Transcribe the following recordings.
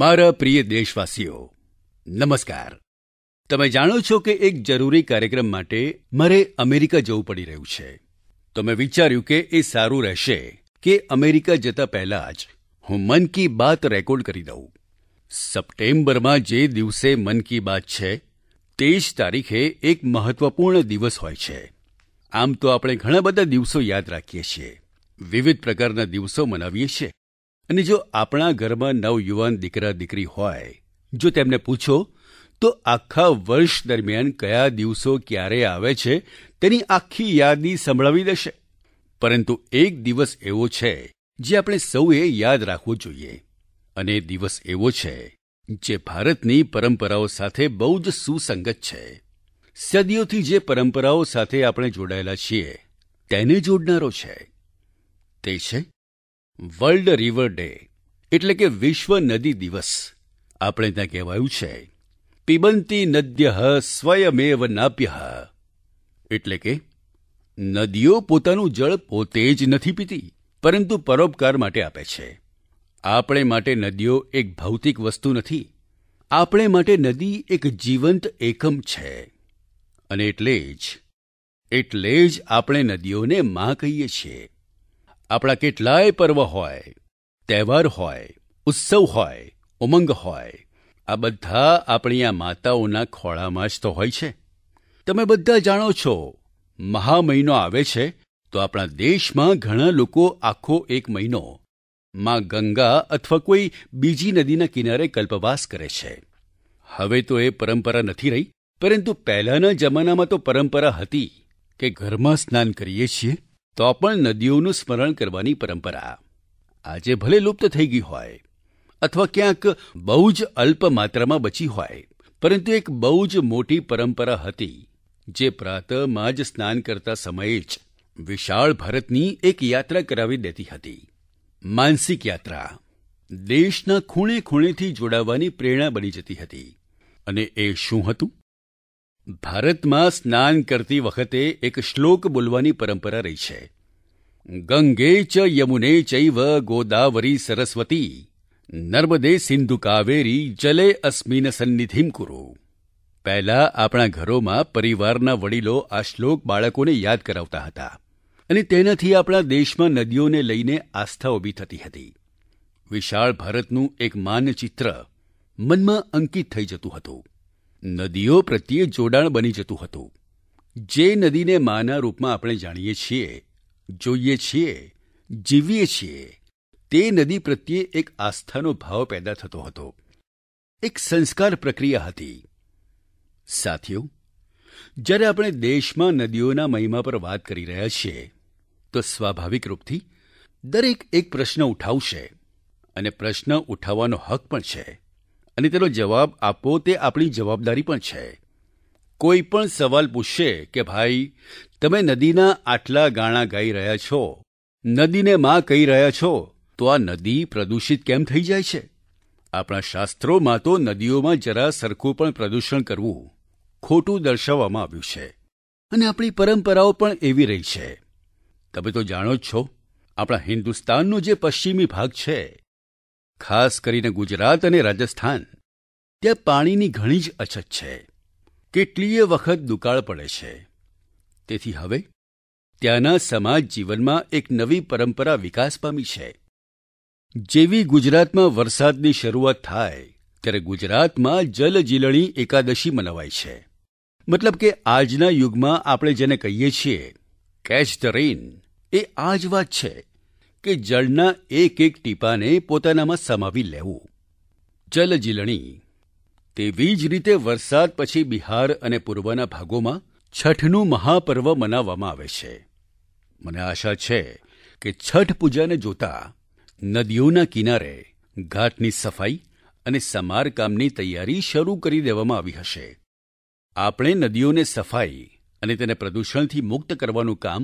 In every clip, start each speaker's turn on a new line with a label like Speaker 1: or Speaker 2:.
Speaker 1: મારા પ્રિય દેશવાસીઓ નમસ્કાર તમે જાણો છો કે એક જરૂરી કાર્યક્રમ માટે મારે અમેરિકા જવું પડી રહ્યું છે તો મેં વિચાર્યું કે એ સારું રહેશે કે અમેરિકા જતા પહેલાં જ હું મન કી બાત રેકોર્ડ કરી દઉં સપ્ટેમ્બરમાં જે દિવસે મન કી બાત છે તે જ તારીખે એક મહત્વપૂર્ણ દિવસ હોય છે આમ તો આપણે ઘણા બધા દિવસો યાદ રાખીએ છીએ વિવિધ પ્રકારના દિવસો મનાવીએ છીએ અને જો આપણા ઘરમાં નવયુવાન દીકરા દીકરી હોય જો તેમને પૂછો તો આખા વર્ષ દરમિયાન કયા દિવસો ક્યારે આવે છે તેની આખી યાદી સંભળાવી દેશે પરંતુ એક દિવસ એવો છે જે આપણે સૌએ યાદ રાખવો જોઈએ અને દિવસ એવો છે જે ભારતની પરંપરાઓ સાથે બહુ જ સુસંગત છે સદીઓથી જે પરંપરાઓ સાથે આપણે જોડાયેલા છીએ તેને જોડનારો છે તે છે વર્લ્ડ રિવર ડે એટલે કે વિશ્વ નદી દિવસ આપણે ત્યાં કહેવાયું છે પીબંતી નદ્ય સ્વયમેવ નાપ્ય એટલે કે નદીઓ પોતાનું જળ પોતે જ નથી પીતી પરંતુ પરોપકાર માટે આપે છે આપણે માટે નદીઓ એક ભૌતિક વસ્તુ નથી આપણે માટે નદી એક જીવંત એકમ છે અને એટલે જ એટલે જ આપણે નદીઓને માં કહીએ છીએ આપણા કેટલાય પર્વ હોય તહેવાર હોય ઉત્સવ હોય ઉમંગ હોય આ બધા આપણી આ માતાઓના ખોળામાં જ તો હોય છે તમે બધા જાણો છો મહા મહિનો આવે છે તો આપણા દેશમાં ઘણા લોકો આખો એક મહિનો માં ગંગા અથવા કોઈ બીજી નદીના કિનારે કલ્પવાસ કરે છે હવે તો એ પરંપરા નથી રહી પરંતુ પહેલાંના જમાનામાં તો પરંપરા હતી કે ઘરમાં સ્નાન કરીએ છીએ તો પણ નદીઓનું સ્મરણ કરવાની પરંપરા આજે ભલે લુપ્ત થઈ ગઈ હોય અથવા ક્યાંક બહુ જ અલ્પ માત્રામાં બચી હોય પરંતુ એક બહુ જ મોટી પરંપરા હતી જે પ્રાતમાં જ સ્નાન કરતા સમયે જ વિશાળ ભારતની એક યાત્રા કરાવી દેતી હતી માનસિક યાત્રા દેશના ખૂણે ખૂણેથી જોડાવાની પ્રેરણા બની જતી હતી અને એ શું હતું ભારતમાં સ્નાન કરતી વખતે એક શ્લોક બોલવાની પરંપરા રહી છે ગંગે ચ યમુને ચૈવ ગોદાવરી સરસ્વતી નર્મદે સિંધુ કાવેરી જલે અસ્મિન સન્નિધિમ કુરુ પહેલા આપણા ઘરોમાં પરિવારના વડીલો આ શ્લોક બાળકોને યાદ કરાવતા હતા અને તેનાથી આપણા દેશમાં નદીઓને લઈને આસ્થા ઊભી થતી હતી વિશાળ ભારતનું એક માનચિત્ર મનમાં અંકિત થઈ જતું હતું નદીઓ પ્રત્યે જોડાણ બની જતું હતું જે નદીને માના રૂપમાં આપણે જાણીએ છીએ જોઈએ છીએ જીવીએ છીએ તે નદી પ્રત્યે એક આસ્થાનો ભાવ પેદા થતો હતો એક સંસ્કાર પ્રક્રિયા હતી સાથીઓ જ્યારે આપણે દેશમાં નદીઓના મહિમા પર વાત કરી રહ્યા છીએ તો સ્વાભાવિક રૂપથી દરેક એક પ્રશ્ન ઉઠાવશે અને પ્રશ્ન ઉઠાવવાનો હક પણ છે અને તેનો જવાબ આપવો તે આપણી જવાબદારી પણ છે કોઈ પણ સવાલ પૂછશે કે ભાઈ તમે નદીના આટલા ગાણા ગાઈ રહ્યા છો નદીને માં કહી રહ્યા છો તો આ નદી પ્રદૂષિત કેમ થઈ જાય છે આપણા શાસ્ત્રોમાં તો નદીઓમાં જરા સરખું પણ પ્રદૂષણ કરવું ખોટું દર્શાવવામાં આવ્યું છે અને આપણી પરંપરાઓ પણ એવી રહી છે તમે તો જાણો જ છો આપણા હિન્દુસ્તાનનો જે પશ્ચિમી ભાગ છે ખાસ કરીને ગુજરાત અને રાજસ્થાન ત્યાં પાણીની ઘણી જ અછત છે કેટલીય વખત દુકાળ પડે છે તેથી હવે ત્યાંના સમાજ જીવનમાં એક નવી પરંપરા વિકાસ પામી છે જેવી ગુજરાતમાં વરસાદની શરૂઆત થાય ત્યારે ગુજરાતમાં જલજીલણી એકાદશી મનાવાય છે મતલબ કે આજના યુગમાં આપણે જેને કહીએ છીએ કેચ ધ રેન એ આ જ વાત છે કે જળના એક એક ટીપાને પોતાનામાં સમાવી લેવું જલજીલણી તેવી જ રીતે વરસાદ પછી બિહાર અને પૂર્વના ભાગોમાં છઠનું મહાપર્વ મનાવવામાં આવે છે મને આશા છે કે છઠ પૂજાને જોતા નદીઓના કિનારે ઘાટની સફાઈ અને સમારકામની તૈયારી શરૂ કરી દેવામાં આવી હશે આપણે નદીઓને સફાઈ અને તેને પ્રદૂષણથી મુક્ત કરવાનું કામ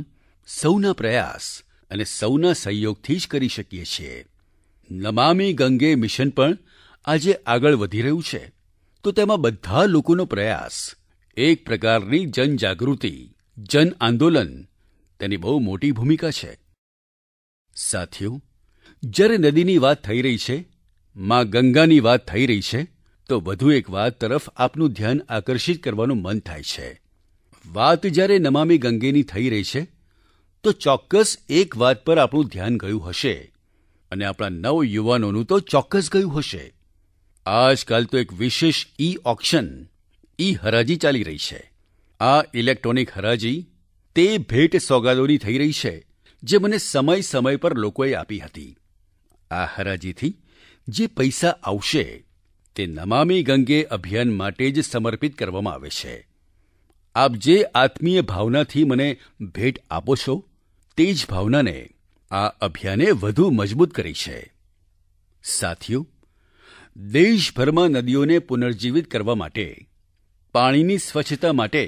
Speaker 1: સૌના પ્રયાસ અને સૌના સહયોગથી જ કરી શકીએ છીએ નમામી ગંગે મિશન પણ આજે આગળ વધી રહ્યું છે તો તેમાં બધા લોકોનો પ્રયાસ એક પ્રકારની જનજાગૃતિ જન આંદોલન તેની બહુ મોટી ભૂમિકા છે સાથીઓ જ્યારે નદીની વાત થઈ રહી છે માં ગંગાની વાત થઈ રહી છે તો વધુ એક વાત તરફ આપનું ધ્યાન આકર્ષિત કરવાનું મન થાય છે વાત જ્યારે નમામી ગંગેની થઈ રહી છે તો ચોક્કસ એક વાત પર આપણું ધ્યાન ગયું હશે અને આપણા નવ યુવાનોનું તો ચોક્કસ ગયું હશે આજકાલ તો એક વિશેષ ઈ ઓક્શન ઈ હરાજી ચાલી રહી છે આ ઇલેક્ટ્રોનિક હરાજી તે ભેટ સોગાદોની થઈ રહી છે જે મને સમય સમય પર લોકોએ આપી હતી આ હરાજીથી જે પૈસા આવશે તે નમામી ગંગે અભિયાન માટે જ સમર્પિત કરવામાં આવે છે આપ જે આત્મીય ભાવનાથી મને ભેટ આપો છો તે જ ભાવનાને આ અભિયાને વધુ મજબૂત કરી છે સાથીઓ દેશભરમાં નદીઓને પુનર્જીવિત કરવા માટે પાણીની સ્વચ્છતા માટે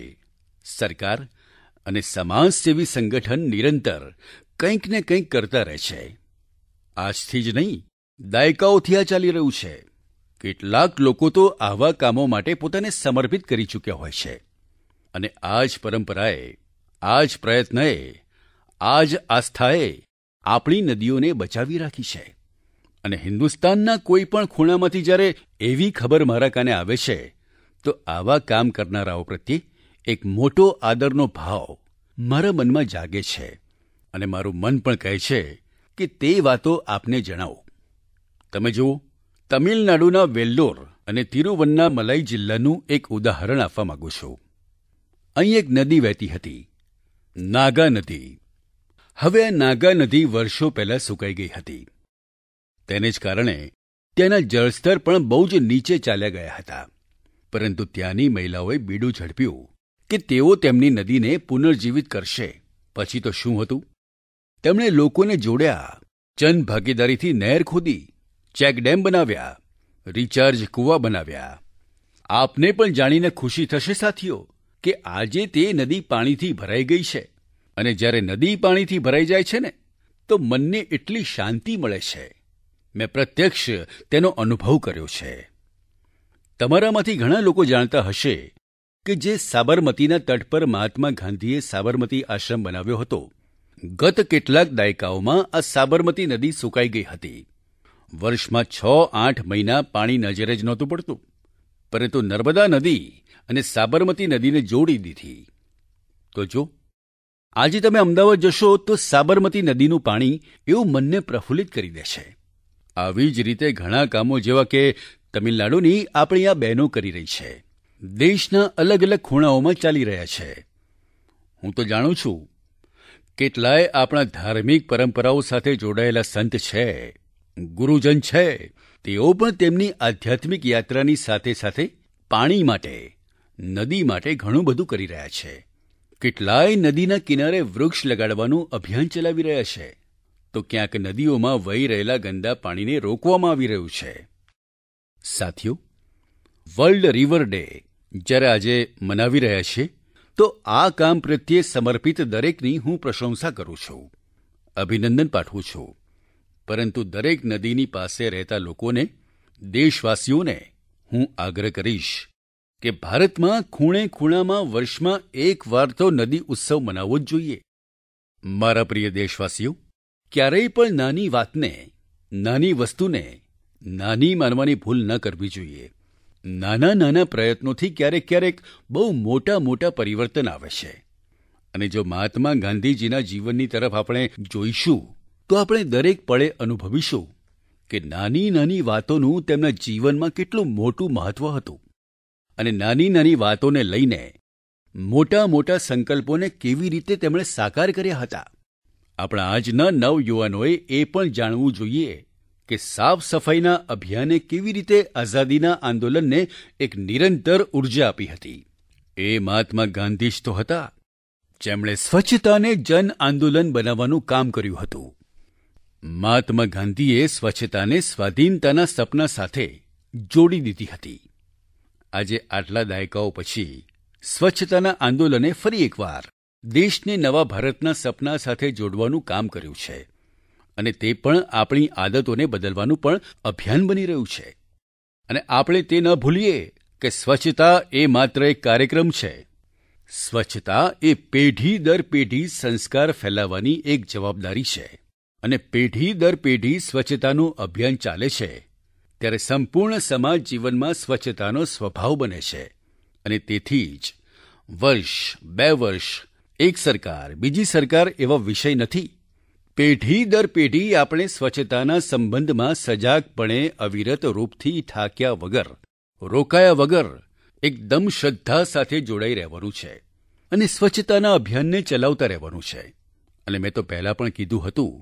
Speaker 1: સરકાર અને સમાજસેવી સંગઠન નિરંતર કંઈક ને કંઈક કરતા રહે છે આજથી જ નહીં દાયકાઓથી આ ચાલી રહ્યું છે કેટલાક લોકો તો આવા કામો માટે પોતાને સમર્પિત કરી ચૂક્યા હોય છે અને આ જ પરંપરાએ આ જ પ્રયત્નએ આ જ આસ્થાએ આપણી નદીઓને બચાવી રાખી છે અને હિન્દુસ્તાનના કોઈ પણ ખૂણામાંથી જ્યારે એવી ખબર મારા કાને આવે છે તો આવા કામ કરનારાઓ પ્રત્યે એક મોટો આદરનો ભાવ મારા મનમાં જાગે છે અને મારું મન પણ કહે છે કે તે વાતો આપને જણાવો તમે જુઓ તમિલનાડુના વેલ્લોર અને તિરુવન્નામલાઈ જિલ્લાનું એક ઉદાહરણ આપવા માગું છું અહીં એક નદી વહેતી હતી નાગા નદી હવે આ નાગા નદી વર્ષો પહેલાં સુકાઈ ગઈ હતી તેને જ કારણે ત્યાંના જળસ્તર પણ બહુ જ નીચે ચાલ્યા ગયા હતા પરંતુ ત્યાંની મહિલાઓએ બીડું ઝડપ્યું કે તેઓ તેમની નદીને પુનર્જીવિત કરશે પછી તો શું હતું તેમણે લોકોને જોડ્યા જન ભાગીદારીથી નહેર ખોદી ચેકડેમ બનાવ્યા રિચાર્જ કૂવા બનાવ્યા આપને પણ જાણીને ખુશી થશે સાથીઓ કે આજે તે નદી પાણીથી ભરાઈ ગઈ છે અને જ્યારે નદી પાણીથી ભરાઈ જાય છે ને તો મનને એટલી શાંતિ મળે છે મેં પ્રત્યક્ષ તેનો અનુભવ કર્યો છે તમારામાંથી ઘણા લોકો જાણતા હશે કે જે સાબરમતીના તટ પર મહાત્મા ગાંધીએ સાબરમતી આશ્રમ બનાવ્યો હતો ગત કેટલાક દાયકાઓમાં આ સાબરમતી નદી સુકાઈ ગઈ હતી વર્ષમાં છ આઠ મહિના પાણી નજરે જ નહોતું પડતું પરંતુ નર્મદા નદી અને સાબરમતી નદીને જોડી દીધી તો જો આજે તમે અમદાવાદ જશો તો સાબરમતી નદીનું પાણી એવું મનને પ્રફુલ્લિત કરી દેશે આવી જ રીતે ઘણા કામો જેવા કે તમિલનાડુની આપણી આ બહેનો કરી રહી છે દેશના અલગ અલગ ખૂણાઓમાં ચાલી રહ્યા છે હું તો જાણું છું કેટલાય આપણા ધાર્મિક પરંપરાઓ સાથે જોડાયેલા સંત છે ગુરુજન છે તેઓ પણ તેમની આધ્યાત્મિક યાત્રાની સાથે સાથે પાણી માટે નદી માટે ઘણું બધું કરી રહ્યા છે કેટલાય નદીના કિનારે વૃક્ષ લગાડવાનું અભિયાન ચલાવી રહ્યા છે તો ક્યાંક નદીઓમાં વહી રહેલા ગંદા પાણીને રોકવામાં આવી રહ્યું છે સાથીઓ વર્લ્ડ રિવર ડે જ્યારે આજે મનાવી રહ્યા છે તો આ કામ પ્રત્યે સમર્પિત દરેકની હું પ્રશંસા કરું છું અભિનંદન પાઠવું છું પરંતુ દરેક નદીની પાસે રહેતા લોકોને દેશવાસીઓને હું આગ્રહ કરીશ કે ભારતમાં ખૂણે ખૂણામાં વર્ષમાં એકવાર તો નદી ઉત્સવ મનાવવો જ જોઈએ મારા પ્રિય દેશવાસીઓ ક્યારેય પણ નાની વાતને નાની વસ્તુને નાની માનવાની ભૂલ ન કરવી જોઈએ નાના નાના પ્રયત્નોથી ક્યારેક ક્યારેક બહુ મોટા મોટા પરિવર્તન આવે છે અને જો મહાત્મા ગાંધીજીના જીવનની તરફ આપણે જોઈશું તો આપણે દરેક પળે અનુભવીશું કે નાની નાની વાતોનું તેમના જીવનમાં કેટલું મોટું મહત્વ હતું અને નાની નાની વાતોને લઈને મોટા મોટા સંકલ્પોને કેવી રીતે તેમણે સાકાર કર્યા હતા આપણા આજના નવયુવાનોએ એ પણ જાણવું જોઈએ કે સાફ સફાઈના અભિયાને કેવી રીતે આઝાદીના આંદોલનને એક નિરંતર ઉર્જા આપી હતી એ મહાત્મા ગાંધી જ તો હતા જેમણે સ્વચ્છતાને જન આંદોલન બનાવવાનું કામ કર્યું હતું મહાત્મા ગાંધીએ સ્વચ્છતાને સ્વાધીનતાના સપના સાથે જોડી દીધી હતી આજે આટલા દાયકાઓ પછી સ્વચ્છતાના આંદોલને ફરી એકવાર દેશને નવા ભારતના સપના સાથે જોડવાનું કામ કર્યું છે અને તે પણ આપણી આદતોને બદલવાનું પણ અભિયાન બની રહ્યું છે અને આપણે તે ન ભૂલીએ કે સ્વચ્છતા એ માત્ર એક કાર્યક્રમ છે સ્વચ્છતા એ પેઢી દર પેઢી સંસ્કાર ફેલાવવાની એક જવાબદારી છે અને પેઢી દર પેઢી સ્વચ્છતાનું અભિયાન ચાલે છે ત્યારે સંપૂર્ણ સમાજ જીવનમાં સ્વચ્છતાનો સ્વભાવ બને છે અને તેથી જ વર્ષ બે વર્ષ એક સરકાર બીજી સરકાર એવો વિષય નથી પેઢી દર પેઢી આપણે સ્વચ્છતાના સંબંધમાં સજાગપણે અવિરત રૂપથી ઠાક્યા વગર રોકાયા વગર એકદમ શ્રદ્ધા સાથે જોડાઈ રહેવાનું છે અને સ્વચ્છતાના અભિયાનને ચલાવતા રહેવાનું છે અને મેં તો પહેલાં પણ કીધું હતું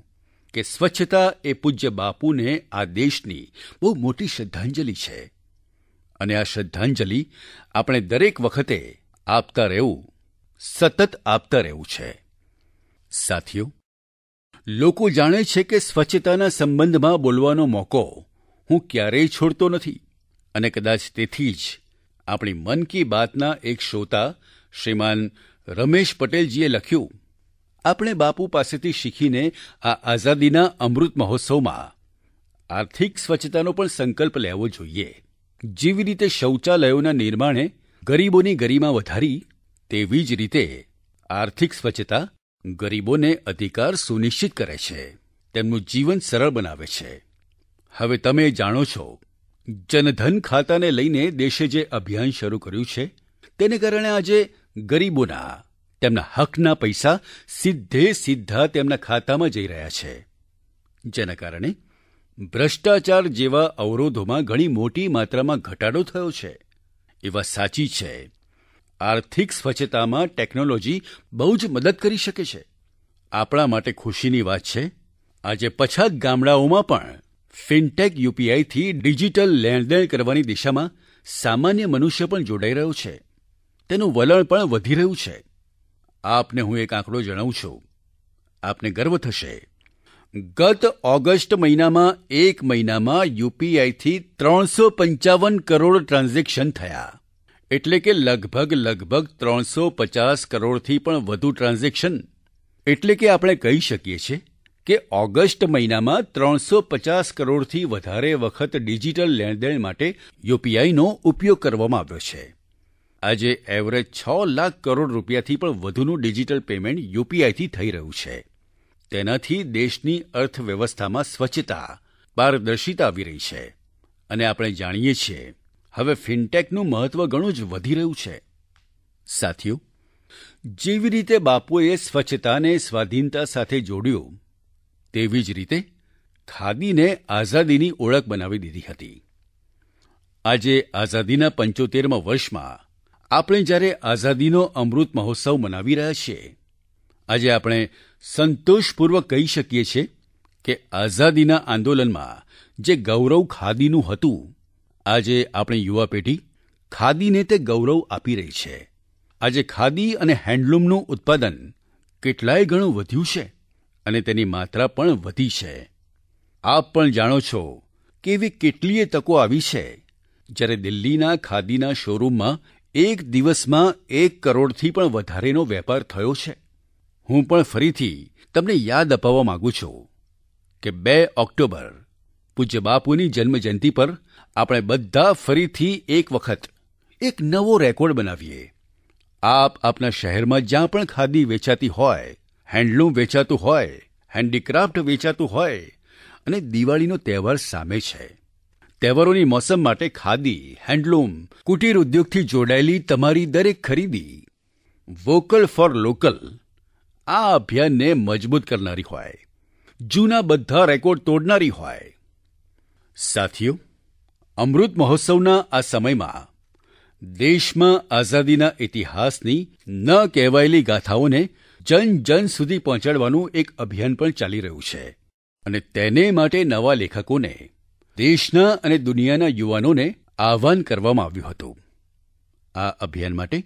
Speaker 1: કે સ્વચ્છતા એ પૂજ્ય બાપુને આ દેશની બહુ મોટી શ્રદ્ધાંજલિ છે અને આ શ્રદ્ધાંજલિ આપણે દરેક વખતે આપતા રહેવું સતત આપતા રહેવું છે સાથીઓ લોકો જાણે છે કે સ્વચ્છતાના સંબંધમાં બોલવાનો મોકો હું ક્યારેય છોડતો નથી અને કદાચ તેથી જ આપણી મન કી બાતના એક શ્રોતા શ્રીમાન રમેશ પટેલજીએ લખ્યું આપણે બાપુ પાસેથી શીખીને આ આઝાદીના અમૃત મહોત્સવમાં આર્થિક સ્વચ્છતાનો પણ સંકલ્પ લેવો જોઈએ જેવી રીતે શૌચાલયોના નિર્માણે ગરીબોની ગરિમા વધારી તેવી જ રીતે આર્થિક સ્વચ્છતા ગરીબોને અધિકાર સુનિશ્ચિત કરે છે તેમનું જીવન સરળ બનાવે છે હવે તમે જાણો છો જનધન ખાતાને લઈને દેશે જે અભિયાન શરૂ કર્યું છે તેને કારણે આજે ગરીબોના તેમના હકના પૈસા સીધે સીધા તેમના ખાતામાં જઈ રહ્યા છે જેના કારણે ભ્રષ્ટાચાર જેવા અવરોધોમાં ઘણી મોટી માત્રામાં ઘટાડો થયો છે એવા સાચી છે આર્થિક સ્વચ્છતામાં ટેકનોલોજી બહુ જ મદદ કરી શકે છે આપણા માટે ખુશીની વાત છે આજે પછાત ગામડાઓમાં પણ ફિનટેક યુપીઆઈથી ડિજિટલ લેણદેણ કરવાની દિશામાં સામાન્ય મનુષ્ય પણ જોડાઈ રહ્યો છે તેનું વલણ પણ વધી રહ્યું છે આપને હું એક આંકડો જણાવું છું આપને ગર્વ થશે ગત ઓગસ્ટ મહિનામાં એક મહિનામાં યુપીઆઈથી ત્રણસો પંચાવન કરોડ ટ્રાન્ઝેક્શન થયા એટલે કે લગભગ લગભગ ત્રણસો પચાસ કરોડથી પણ વધુ ટ્રાન્ઝેક્શન એટલે કે આપણે કહી શકીએ છીએ કે ઓગસ્ટ મહિનામાં ત્રણસો પચાસ કરોડથી વધારે વખત ડિજિટલ લેણદેણ માટે યુપીઆઈનો ઉપયોગ કરવામાં આવ્યો છે આજે એવરેજ છ લાખ કરોડ રૂપિયાથી પણ વધુનું ડિજિટલ પેમેન્ટ યુપીઆઈથી થઈ રહ્યું છે તેનાથી દેશની અર્થવ્યવસ્થામાં સ્વચ્છતા પારદર્શિતા આવી રહી છે અને આપણે જાણીએ છીએ હવે ફિનટેકનું મહત્વ ઘણું જ વધી રહ્યું છે સાથીઓ જેવી રીતે બાપુએ સ્વચ્છતાને સ્વાધીનતા સાથે જોડ્યું તેવી જ રીતે ખાદીને આઝાદીની ઓળખ બનાવી દીધી હતી આજે આઝાદીના પંચોતેરમાં વર્ષમાં આપણે જ્યારે આઝાદીનો અમૃત મહોત્સવ મનાવી રહ્યા છીએ આજે આપણે સંતોષપૂર્વક કહી શકીએ છીએ કે આઝાદીના આંદોલનમાં જે ગૌરવ ખાદીનું હતું આજે આપણી યુવા પેઢી ખાદીને તે ગૌરવ આપી રહી છે આજે ખાદી અને હેન્ડલૂમનું ઉત્પાદન કેટલાય ગણું વધ્યું છે અને તેની માત્રા પણ વધી છે આપ પણ જાણો છો કે એવી કેટલીય તકો આવી છે જ્યારે દિલ્હીના ખાદીના શોરૂમમાં એક દિવસમાં એક કરોડથી પણ વધારેનો વેપાર થયો છે હું પણ ફરીથી તમને યાદ અપાવવા માગું છું કે બે ઓક્ટોબર પૂજ્ય બાપુની જન્મજયંતિ પર આપણે બધા ફરીથી એક વખત એક નવો રેકોર્ડ બનાવીએ આપ આપના શહેરમાં જ્યાં પણ ખાદી વેચાતી હોય હેન્ડલૂમ વેચાતું હોય હેન્ડીક્રાફ્ટ વેચાતું હોય અને દિવાળીનો તહેવાર સામે છે તહેવારોની મોસમ માટે ખાદી હેન્ડલૂમ કુટીર ઉદ્યોગથી જોડાયેલી તમારી દરેક ખરીદી વોકલ ફોર લોકલ આ અભિયાનને મજબૂત કરનારી હોય જૂના બધા રેકોર્ડ તોડનારી હોય સાથીઓ અમૃત મહોત્સવના આ સમયમાં દેશમાં આઝાદીના ઇતિહાસની ન કહેવાયેલી ગાથાઓને જન જન સુધી પહોંચાડવાનું એક અભિયાન પણ ચાલી રહ્યું છે અને તેને માટે નવા લેખકોને દેશના અને દુનિયાના યુવાનોને આહ્વાન કરવામાં આવ્યું હતું આ અભિયાન માટે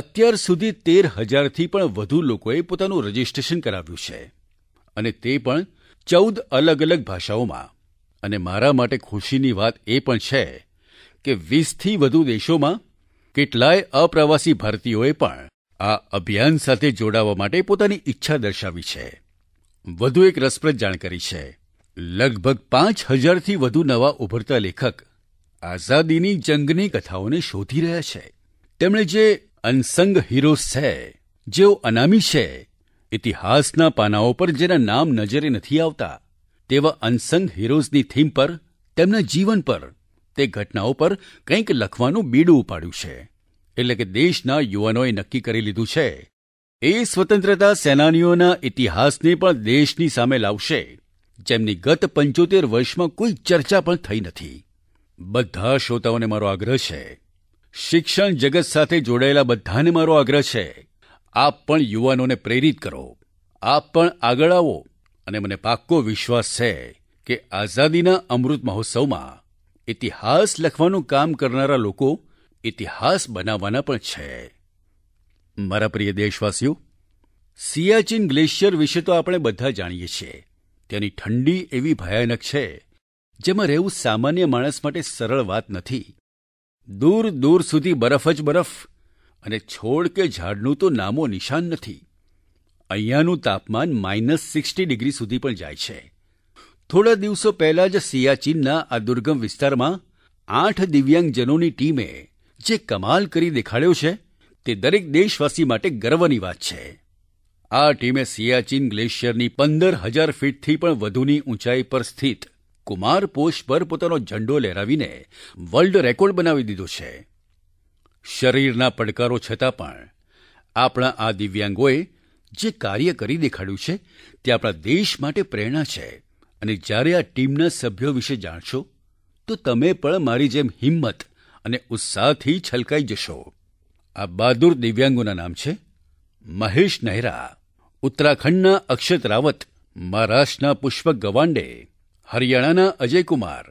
Speaker 1: અત્યાર સુધી તેર હજારથી પણ વધુ લોકોએ પોતાનું રજિસ્ટ્રેશન કરાવ્યું છે અને તે પણ ચૌદ અલગ અલગ ભાષાઓમાં અને મારા માટે ખુશીની વાત એ પણ છે કે વીસથી વધુ દેશોમાં કેટલાય અપ્રવાસી ભારતીયોએ પણ આ અભિયાન સાથે જોડાવા માટે પોતાની ઈચ્છા દર્શાવી છે વધુ એક રસપ્રદ જાણકારી છે લગભગ પાંચ હજારથી વધુ નવા ઉભરતા લેખક આઝાદીની જંગની કથાઓને શોધી રહ્યા છે તેમણે જે અનસંગ હીરોઝ છે જેઓ અનામી છે ઇતિહાસના પાનાઓ પર જેના નામ નજરે નથી આવતા તેવા અનસંગ હીરોઝની થીમ પર તેમના જીવન પર તે ઘટનાઓ પર કંઈક લખવાનું બીડું ઉપાડ્યું છે એટલે કે દેશના યુવાનોએ નક્કી કરી લીધું છે એ સ્વતંત્રતા સેનાનીઓના ઇતિહાસને પણ દેશની સામે લાવશે જેમની ગત પંચોતેર વર્ષમાં કોઈ ચર્ચા પણ થઈ નથી બધા શ્રોતાઓને મારો આગ્રહ છે શિક્ષણ જગત સાથે જોડાયેલા બધાને મારો આગ્રહ છે આપ પણ યુવાનોને પ્રેરિત કરો આપ પણ આગળ આવો અને મને પાક્કો વિશ્વાસ છે કે આઝાદીના અમૃત મહોત્સવમાં ઇતિહાસ લખવાનું કામ કરનારા લોકો ઇતિહાસ બનાવવાના પણ છે મારા પ્રિય દેશવાસીઓ સિયાચિન ગ્લેશિયર વિશે તો આપણે બધા જાણીએ છીએ તેની ઠંડી એવી ભયાનક છે જેમાં રહેવું સામાન્ય માણસ માટે સરળ વાત નથી દૂર દૂર સુધી બરફ જ બરફ અને છોડ કે ઝાડનું તો નામો નિશાન નથી અહીંયાનું તાપમાન માઇનસ સિક્સટી ડિગ્રી સુધી પણ જાય છે થોડા દિવસો પહેલા જ સિયાચીનના આ દુર્ગમ વિસ્તારમાં આઠ દિવ્યાંગજનોની ટીમે જે કમાલ કરી દેખાડ્યો છે તે દરેક દેશવાસી માટે ગર્વની વાત છે આ ટીમે સિયાચિન ગ્લેશિયરની પંદર હજાર ફીટથી પણ વધુની ઊંચાઈ પર સ્થિત કુમાર પોસ્ટ પર પોતાનો ઝંડો લહેરાવીને વર્લ્ડ રેકોર્ડ બનાવી દીધો છે શરીરના પડકારો છતાં પણ આપણા આ દિવ્યાંગોએ જે કાર્ય કરી દેખાડ્યું છે તે આપણા દેશ માટે પ્રેરણા છે અને જ્યારે આ ટીમના સભ્યો વિશે જાણશો તો તમે પણ મારી જેમ હિંમત અને ઉત્સાહથી છલકાઈ જશો આ બહાદુર દિવ્યાંગોના નામ છે મહેશ નહેરા ઉત્તરાખંડના અક્ષત રાવત મહારાષ્ટ્રના પુષ્પક ગવાંડે હરિયાણાના અજયકુમાર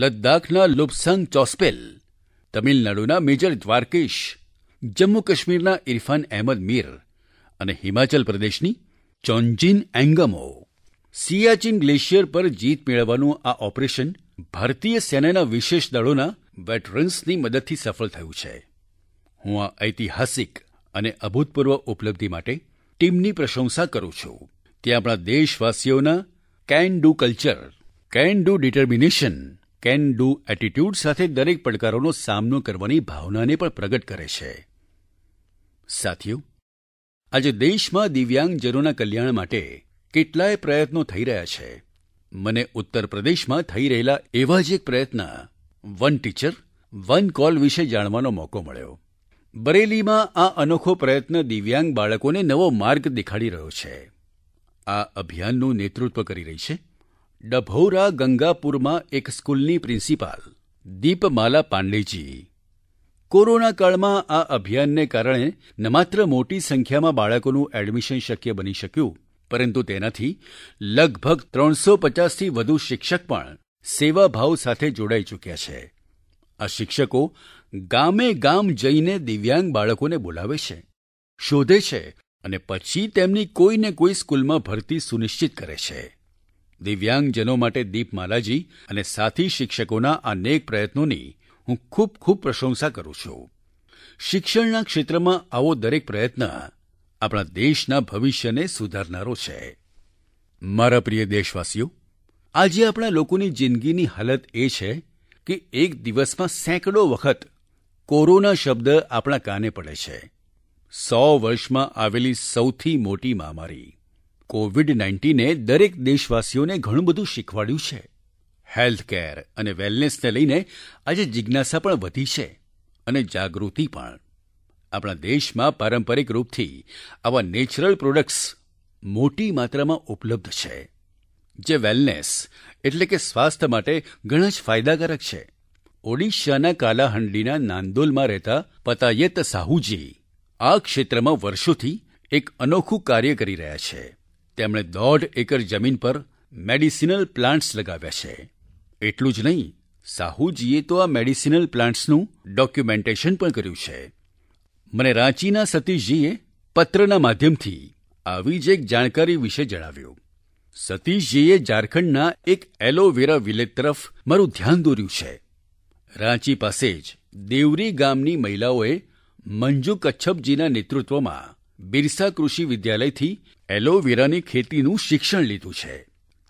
Speaker 1: લદ્દાખના લુપ્સંગ ચોસ્પેલ તમિલનાડુના મેજર દ્વારકેશ જમ્મુ કાશ્મીરના ઇરફાન અહેમદ મીર અને હિમાચલ પ્રદેશની ચોન્જીન એંગમો સિયાચિન ગ્લેશિયર પર જીત મેળવવાનું આ ઓપરેશન ભારતીય સેનાના વિશેષ દળોના વેટરન્સની મદદથી સફળ થયું છે હું આ ઐતિહાસિક અને અભૂતપૂર્વ ઉપલબ્ધિ માટે ટીમની પ્રશંસા કરું છું તે આપણા દેશવાસીઓના can do culture can do determination can do attitude સાથે દરેક પડકારોનો સામનો કરવાની ભાવનાને પણ પ્રગટ કરે છે સાથીઓ આજે દેશમાં દિવ્યાંગજનોના કલ્યાણ માટે કેટલાય પ્રયત્નો થઈ રહ્યા છે મને ઉત્તર પ્રદેશમાં થઈ રહેલા એવા જ એક પ્રયત્ન વન ટીચર વન કોલ વિશે જાણવાનો મોકો મળ્યો બરેલીમાં આ અનોખો પ્રયત્ન દિવ્યાંગ બાળકોને નવો માર્ગ દેખાડી રહ્યો છે આ અભિયાનનું નેતૃત્વ કરી રહી છે ડભોરા ગંગાપુરમાં એક સ્કૂલની પ્રિન્સિપાલ દીપમાલા પાંડેજી કોરોના કાળમાં આ અભિયાનને કારણે ન માત્ર મોટી સંખ્યામાં બાળકોનું એડમિશન શક્ય બની શક્યું પરંતુ તેનાથી લગભગ ત્રણસો પચાસથી વધુ શિક્ષક પણ સેવાભાવ સાથે જોડાઈ ચૂક્યા છે આ શિક્ષકો ગામે ગામ જઈને દિવ્યાંગ બાળકોને બોલાવે છે શોધે છે અને પછી તેમની કોઈને કોઈ સ્કૂલમાં ભરતી સુનિશ્ચિત કરે છે દિવ્યાંગજનો માટે દીપમાલાજી અને સાથી શિક્ષકોના અનેક પ્રયત્નોની હું ખૂબ ખૂબ પ્રશંસા કરું છું શિક્ષણના ક્ષેત્રમાં આવો દરેક પ્રયત્ન આપણા દેશના ભવિષ્યને સુધારનારો છે મારા પ્રિય દેશવાસીઓ આજે આપણા લોકોની જિંદગીની હાલત એ છે કે એક દિવસમાં સેંકડો વખત કોરોના શબ્દ આપણા કાને પડે છે સો વર્ષમાં આવેલી સૌથી મોટી મહામારી કોવિડ નાઇન્ટીને દરેક દેશવાસીઓને ઘણું બધું શીખવાડ્યું છે હેલ્થ કેર અને વેલનેસને લઈને આજે જિજ્ઞાસા પણ વધી છે અને જાગૃતિ પણ આપણા દેશમાં પારંપરિક રૂપથી આવા નેચરલ પ્રોડક્ટ્સ મોટી માત્રામાં ઉપલબ્ધ છે જે વેલનેસ એટલે કે સ્વાસ્થ્ય માટે ઘણા જ ફાયદાકારક છે ઓડિશાના કાલાહંડીના નાંદોલમાં રહેતા પતાયત સાહુજી આ ક્ષેત્રમાં વર્ષોથી એક અનોખું કાર્ય કરી રહ્યા છે તેમણે દોઢ એકર જમીન પર મેડિસિનલ પ્લાન્ટ્સ લગાવ્યા છે એટલું જ નહીં સાહુજીએ તો આ મેડિસિનલ પ્લાન્ટ્સનું ડોક્યુમેન્ટેશન પણ કર્યું છે મને રાંચીના સતીશજીએ પત્રના માધ્યમથી આવી જ એક જાણકારી વિશે જણાવ્યું સતીશજીએ ઝારખંડના એક એલોવેરા વિલેજ તરફ મારું ધ્યાન દોર્યું છે રાંચી પાસે જ દેવરી ગામની મહિલાઓએ મંજુ કચ્છપજીના નેતૃત્વમાં બિરસા કૃષિ વિદ્યાલયથી એલોવેરાની ખેતીનું શિક્ષણ લીધું છે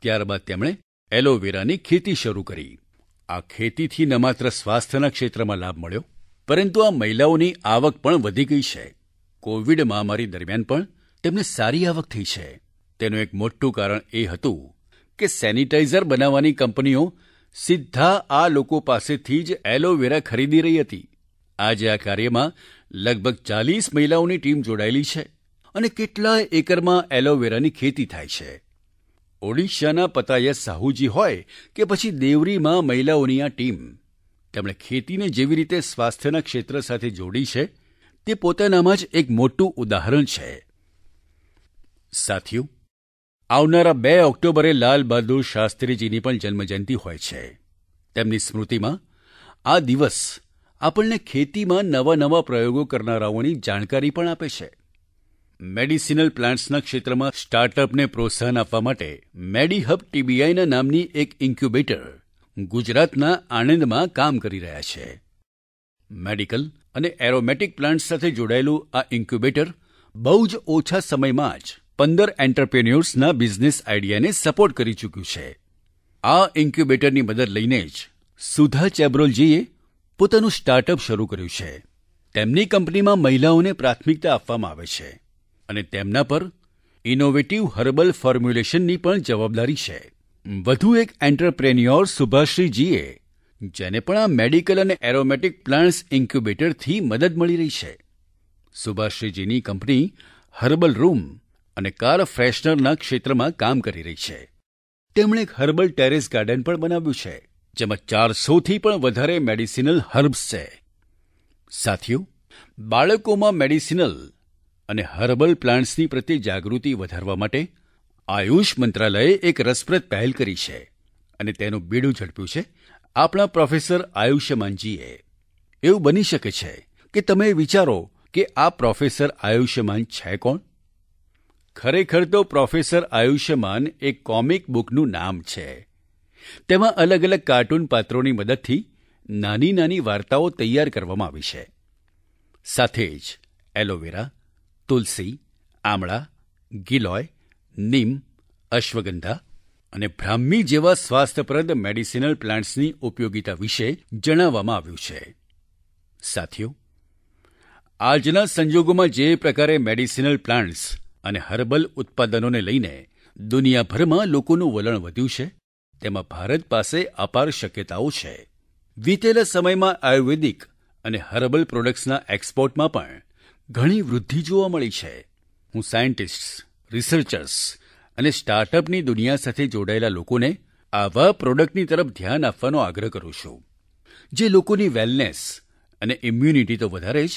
Speaker 1: ત્યારબાદ તેમણે એલોવેરાની ખેતી શરૂ કરી આ ખેતીથી ન માત્ર સ્વાસ્થ્યના ક્ષેત્રમાં લાભ મળ્યો પરંતુ આ મહિલાઓની આવક પણ વધી ગઈ છે કોવિડ મહામારી દરમિયાન પણ તેમને સારી આવક થઈ છે તેનું એક મોટું કારણ એ હતું કે સેનિટાઈઝર બનાવવાની કંપનીઓ સીધા આ લોકો પાસેથી જ એલોવેરા ખરીદી રહી હતી આજે આ કાર્યમાં લગભગ ચાલીસ મહિલાઓની ટીમ જોડાયેલી છે અને કેટલાય એકરમાં એલોવેરાની ખેતી થાય છે ઓડિશાના પતાયત સાહુજી હોય કે પછી દેવરીમાં મહિલાઓની આ ટીમ તેમણે ખેતીને જેવી રીતે સ્વાસ્થ્યના ક્ષેત્ર સાથે જોડી છે તે પોતાનામાં જ એક મોટું ઉદાહરણ છે સાથીઓ આવનારા બે ઓક્ટોબરે લાલ બહાદુર શાસ્ત્રીજીની પણ જન્મજયંતિ હોય છે તેમની સ્મૃતિમાં આ દિવસ આપણને ખેતીમાં નવા નવા પ્રયોગો કરનારાઓની જાણકારી પણ આપે છે મેડિસિનલ પ્લાન્ટ્સના ક્ષેત્રમાં સ્ટાર્ટઅપને પ્રોત્સાહન આપવા માટે મેડીહબ ટીબીઆઈના નામની એક ઇન્ક્યુબેટર ગુજરાતના આણંદમાં કામ કરી રહ્યા છે મેડિકલ અને એરોમેટિક પ્લાન્ટ્સ સાથે જોડાયેલું આ ઇન્ક્યુબેટર બહુ જ ઓછા સમયમાં જ પંદર એન્ટરપ્રેન્યોર્સના બિઝનેસ આઇડિયાને સપોર્ટ કરી ચૂક્યું છે આ ઇન્ક્યુબેટરની મદદ લઈને જ સુધા ચેબ્રોલજીએ પોતાનું સ્ટાર્ટઅપ શરૂ કર્યું છે તેમની કંપનીમાં મહિલાઓને પ્રાથમિકતા આપવામાં આવે છે અને તેમના પર ઇનોવેટિવ હર્બલ ફોર્મ્યુલેશનની પણ જવાબદારી છે વધુ એક એન્ટરપ્રેન્યોર સુભાશ્રીજીએ જેને પણ આ મેડિકલ અને એરોમેટિક પ્લાન્ટ્સ ઇન્ક્યુબેટરથી મદદ મળી રહી છે સુભાશ્રીજીની કંપની હર્બલ રૂમ અને કાર ફ્રેશનરના ક્ષેત્રમાં કામ કરી રહી છે તેમણે એક હર્બલ ટેરેસ ગાર્ડન પણ બનાવ્યું છે જેમાં ચારસોથી પણ વધારે મેડિસિનલ હર્બ્સ છે સાથીઓ બાળકોમાં મેડિસિનલ અને હર્બલ પ્લાન્ટ્સની પ્રત્યે જાગૃતિ વધારવા માટે આયુષ મંત્રાલયે એક રસપ્રદ પહેલ કરી છે અને તેનું બીડું ઝડપ્યું છે આપણા પ્રોફેસર આયુષ્યમાનજીએ એવું બની શકે છે કે તમે વિચારો કે આ પ્રોફેસર આયુષ્યમાન છે કોણ ખરેખર તો પ્રોફેસર આયુષ્યમાન એ કોમિક બુકનું નામ છે તેમાં અલગ અલગ કાર્ટૂન પાત્રોની મદદથી નાની નાની વાર્તાઓ તૈયાર કરવામાં આવી છે સાથે જ એલોવેરા તુલસી આમળા ગિલોય નીમ અશ્વગંધા અને ભ્રામ્મી જેવા સ્વાસ્થ્યપ્રદ મેડિસિનલ પ્લાન્ટ્સની ઉપયોગિતા વિશે જણાવવામાં આવ્યું છે સાથીઓ આજના સંજોગોમાં જે પ્રકારે મેડિસિનલ પ્લાન્ટ્સ અને હર્બલ ઉત્પાદનોને લઈને દુનિયાભરમાં લોકોનું વલણ વધ્યું છે તેમાં ભારત પાસે અપાર શક્યતાઓ છે વીતેલા સમયમાં આયુર્વેદિક અને હર્બલ પ્રોડક્ટ્સના એક્સપોર્ટમાં પણ ઘણી વૃદ્ધિ જોવા મળી છે હું સાયન્ટિસ્ટ્સ રિસર્ચર્સ અને સ્ટાર્ટઅપની દુનિયા સાથે જોડાયેલા લોકોને આવા પ્રોડક્ટની તરફ ધ્યાન આપવાનો આગ્રહ કરું છું જે લોકોની વેલનેસ અને ઇમ્યુનિટી તો વધારે જ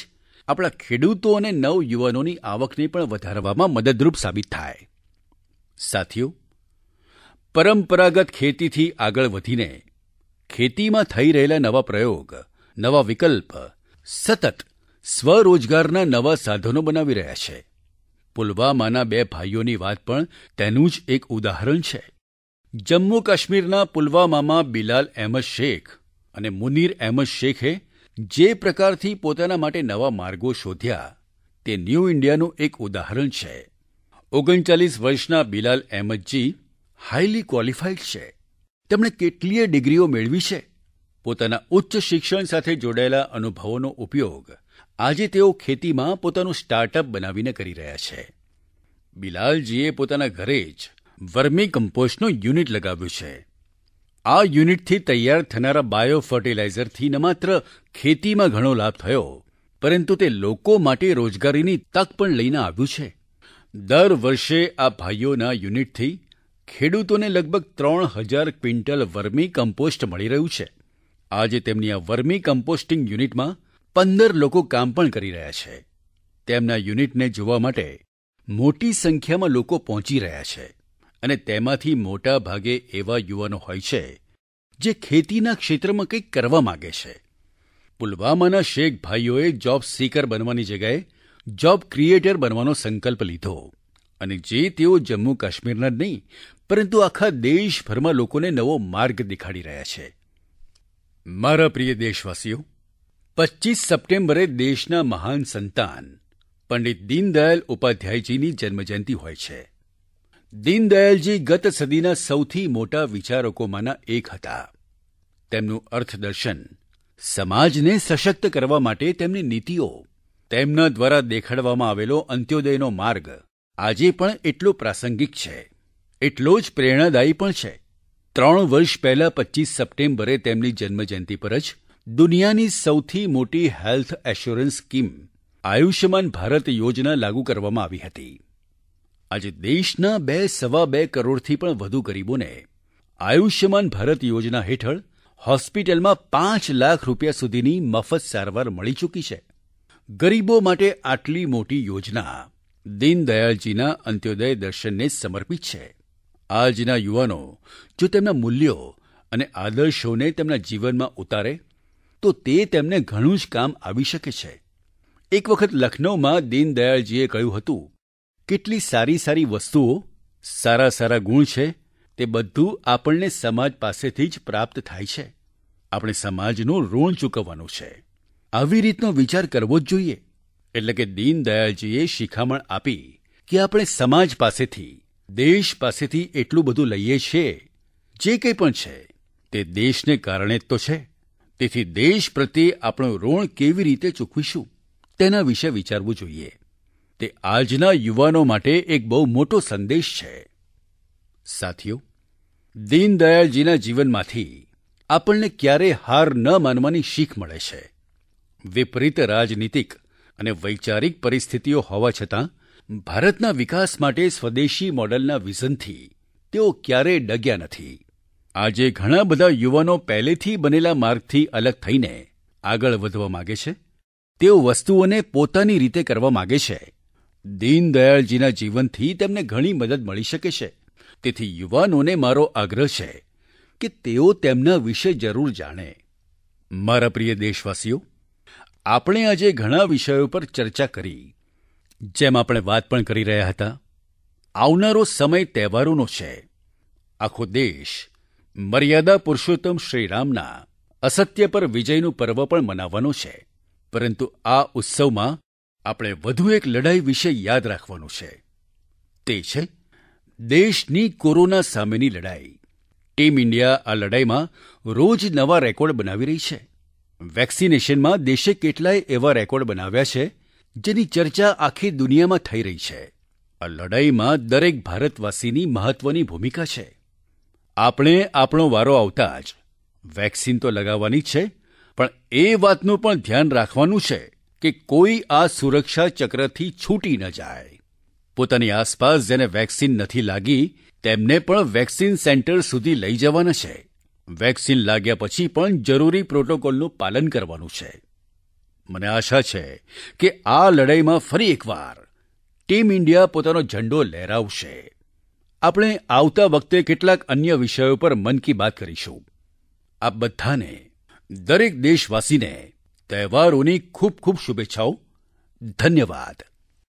Speaker 1: આપણા ખેડૂતો અને નવયુવાનોની આવકને પણ વધારવામાં મદદરૂપ સાબિત થાય સાથીઓ પરંપરાગત ખેતીથી આગળ વધીને ખેતીમાં થઈ રહેલા નવા પ્રયોગ નવા વિકલ્પ સતત સ્વરોજગારના નવા સાધનો બનાવી રહ્યા છે પુલવામાના બે ભાઈઓની વાત પણ તેનું જ એક ઉદાહરણ છે જમ્મુ કાશ્મીરના પુલવામામાં બિલાલ અહેમદ શેખ અને મુનીર અહેમદ શેખે જે પ્રકારથી પોતાના માટે નવા માર્ગો શોધ્યા તે ન્યૂ ઇન્ડિયાનું એક ઉદાહરણ છે ઓગણચાલીસ વર્ષના બિલાલ અહેમદજી હાઈલી ક્વોલિફાઈડ છે તેમણે કેટલીય ડિગ્રીઓ મેળવી છે પોતાના ઉચ્ચ શિક્ષણ સાથે જોડાયેલા અનુભવોનો ઉપયોગ આજે તેઓ ખેતીમાં પોતાનું સ્ટાર્ટઅપ બનાવીને કરી રહ્યા છે બિલાલજીએ પોતાના ઘરે જ વર્મી કમ્પોસ્ટનું યુનિટ લગાવ્યું છે આ યુનિટથી તૈયાર થનારા બાયો ફર્ટિલાઇઝરથી ન માત્ર ખેતીમાં ઘણો લાભ થયો પરંતુ તે લોકો માટે રોજગારીની તક પણ લઈને આવ્યું છે દર વર્ષે આ ભાઈઓના યુનિટથી ખેડૂતોને લગભગ ત્રણ હજાર ક્વિન્ટલ વર્મી કમ્પોસ્ટ મળી રહ્યું છે આજે તેમની આ વર્મી કમ્પોસ્ટિંગ યુનિટમાં પંદર લોકો કામ પણ કરી રહ્યા છે તેમના યુનિટને જોવા માટે મોટી સંખ્યામાં લોકો પહોંચી રહ્યા છે અને તેમાંથી મોટા ભાગે એવા યુવાનો હોય છે જે ખેતીના ક્ષેત્રમાં કંઈક કરવા માગે છે પુલવામાના શેખ ભાઈઓએ જોબ સીકર બનવાની જગ્યાએ જોબ ક્રિએટર બનવાનો સંકલ્પ લીધો અને જે તેઓ જમ્મુ કાશ્મીરના જ નહીં પરંતુ આખા દેશભરમાં લોકોને નવો માર્ગ દેખાડી રહ્યા છે મારા પ્રિય દેશવાસીઓ પચીસ સપ્ટેમ્બરે દેશના મહાન સંતાન પંડિત દીનદયાલ ઉપાધ્યાયજીની જન્મજયંતિ હોય છે દીનદયાલજી ગત સદીના સૌથી મોટા વિચારકોમાંના એક હતા તેમનું અર્થદર્શન સમાજને સશક્ત કરવા માટે તેમની નીતિઓ તેમના દ્વારા દેખાડવામાં આવેલો અંત્યોદયનો માર્ગ આજે પણ એટલો પ્રાસંગિક છે એટલો જ પ્રેરણાદાયી પણ છે ત્રણ વર્ષ પહેલા પચીસ સપ્ટેમ્બરે તેમની જન્મજયંતિ પર જ દુનિયાની સૌથી મોટી health assurance scheme Ayushman Bharat યોજના લાગુ કરવામાં આવી હતી આજે દેશના બે સવા બે કરોડથી પણ વધુ ગરીબોને આયુષ્યમાન ભારત યોજના હેઠળ હોસ્પિટલમાં પાંચ લાખ રૂપિયા સુધીની મફત સારવાર મળી ચૂકી છે ગરીબો માટે આટલી મોટી યોજના દીનદયાળજીના અંત્યોદય દર્શનને સમર્પિત છે આજના યુવાનો જો તેમના મૂલ્યો અને આદર્શોને તેમના જીવનમાં ઉતારે તો તે તેમને ઘણું જ કામ આવી શકે છે એક વખત લખનૌમાં દીનદયાળજીએ કહ્યું હતું કેટલી સારી સારી વસ્તુઓ સારા સારા ગુણ છે તે બધું આપણને સમાજ પાસેથી જ પ્રાપ્ત થાય છે આપણે સમાજનું ઋણ ચૂકવવાનું છે આવી રીતનો વિચાર કરવો જ જોઈએ એટલે કે દીનદયાળજીએ શિખામણ આપી કે આપણે સમાજ પાસેથી દેશ પાસેથી એટલું બધું લઈએ છીએ જે કંઈ પણ છે તે દેશને કારણે જ તો છે તેથી દેશ પ્રત્યે આપણું ઋણ કેવી રીતે ચૂકવીશું તેના વિશે વિચારવું જોઈએ તે આજના યુવાનો માટે એક બહુ મોટો સંદેશ છે સાથીઓ દીનદયાળજીના જીવનમાંથી આપણને ક્યારે હાર ન માનવાની શીખ મળે છે વિપરીત રાજનીતિક અને વૈચારિક પરિસ્થિતિઓ હોવા છતાં ભારતના વિકાસ માટે સ્વદેશી મોડલના વિઝનથી તેઓ ક્યારેય ડગ્યા નથી આજે ઘણા બધા યુવાનો પહેલેથી બનેલા માર્ગથી અલગ થઈને આગળ વધવા માગે છે તેઓ વસ્તુઓને પોતાની રીતે કરવા માગે છે દીનદયાળજીના જીવનથી તેમને ઘણી મદદ મળી શકે છે તેથી યુવાનોને મારો આગ્રહ છે કે તેઓ તેમના વિશે જરૂર જાણે મારા પ્રિય દેશવાસીઓ આપણે આજે ઘણા વિષયો પર ચર્ચા કરી જેમ આપણે વાત પણ કરી રહ્યા હતા આવનારો સમય તહેવારોનો છે આખો દેશ મર્યાદા પુરુષોત્તમ શ્રીરામના અસત્ય પર વિજયનું પર્વ પણ મનાવવાનો છે પરંતુ આ ઉત્સવમાં આપણે વધુ એક લડાઈ વિશે યાદ રાખવાનું છે તે છે દેશની કોરોના સામેની લડાઈ ટીમ ઇન્ડિયા આ લડાઈમાં રોજ નવા રેકોર્ડ બનાવી રહી છે વેક્સિનેશનમાં દેશે કેટલાય એવા રેકોર્ડ બનાવ્યા છે જેની ચર્ચા આખી દુનિયામાં થઈ રહી છે આ લડાઈમાં દરેક ભારતવાસીની મહત્વની ભૂમિકા છે આપણે આપણો વારો આવતા જ વેક્સિન તો લગાવવાની છે પણ એ વાતનું પણ ધ્યાન રાખવાનું છે કે કોઈ આ સુરક્ષા ચક્રથી છૂટી ન જાય પોતાની આસપાસ જેને વેક્સિન નથી લાગી તેમને પણ વેક્સિન સેન્ટર સુધી લઈ જવાના છે વેક્સિન લાગ્યા પછી પણ જરૂરી પ્રોટોકોલનું પાલન કરવાનું છે મને આશા છે કે આ લડાઈમાં ફરી એકવાર ટીમ ઇન્ડિયા પોતાનો ઝંડો લહેરાવશે આપણે આવતા વખતે કેટલાક અન્ય વિષયો પર મન કી બાત કરીશું આ બધાને દરેક દેશવાસીને તહેવારોની ખૂબ ખૂબ શુભેચ્છાઓ ધન્યવાદ